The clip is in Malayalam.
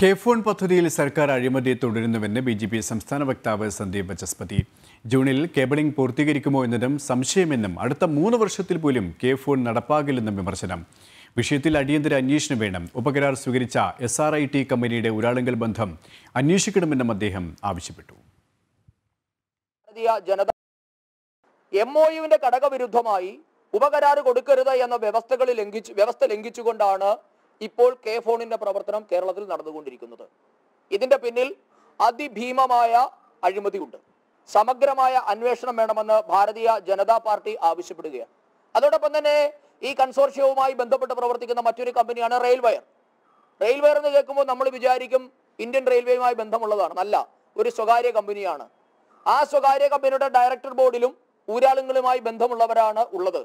കെ ഫോൺ പദ്ധതിയിൽ സർക്കാർ അഴിമതി തുടരുന്നുവെന്ന് ബി ജെ പി സംസ്ഥാന വക്താവ് സന്ദീപ് ബച്ചസ്പതി ജൂണിൽ കേബിളിംഗ് പൂർത്തീകരിക്കുമോ എന്നതും സംശയമെന്നും അടുത്ത മൂന്ന് വർഷത്തിൽ പോലും കെ ഫോൺ നടപ്പാകില്ലെന്നും വിമർശനം വിഷയത്തിൽ അടിയന്തര അന്വേഷണം വേണം ഉപകരാർ സ്വീകരിച്ച എസ് ആർ ഐ ടി കമ്പനിയുടെ ഉരാളുങ്കൽ ബന്ധം അന്വേഷിക്കണമെന്നും അദ്ദേഹം ആവശ്യപ്പെട്ടു എം ഒ യുവിന്റെ ഘടകവിരുദ്ധമായി ഉപകരാറ് കൊടുക്കരുത് എന്ന വ്യവസ്ഥകളിൽ ലംഘിച്ചു വ്യവസ്ഥ ലംഘിച്ചുകൊണ്ടാണ് ഇപ്പോൾ കെ ഫോണിന്റെ പ്രവർത്തനം കേരളത്തിൽ നടന്നുകൊണ്ടിരിക്കുന്നത് ഇതിന്റെ പിന്നിൽ അതിഭീമമായ അഴിമതിയുണ്ട് സമഗ്രമായ അന്വേഷണം വേണമെന്ന് ഭാരതീയ ജനതാ പാർട്ടി ആവശ്യപ്പെടുകയാണ് അതോടൊപ്പം തന്നെ ഈ കൺസോർഷ്യവുമായി ബന്ധപ്പെട്ട് പ്രവർത്തിക്കുന്ന മറ്റൊരു കമ്പനിയാണ് റെയിൽവയർ റെയിൽവെയർ എന്ന് കേൾക്കുമ്പോൾ നമ്മൾ വിചാരിക്കും ഇന്ത്യൻ റെയിൽവേയുമായി ബന്ധമുള്ളതാണ് അല്ല ഒരു സ്വകാര്യ കമ്പനിയാണ് ആ സ്വകാര്യ കമ്പനിയുടെ ഡയറക്ടർ ബോർഡിലും ഊരാളുങ്ങളുമായി ബന്ധമുള്ളവരാണ് ഉള്ളത്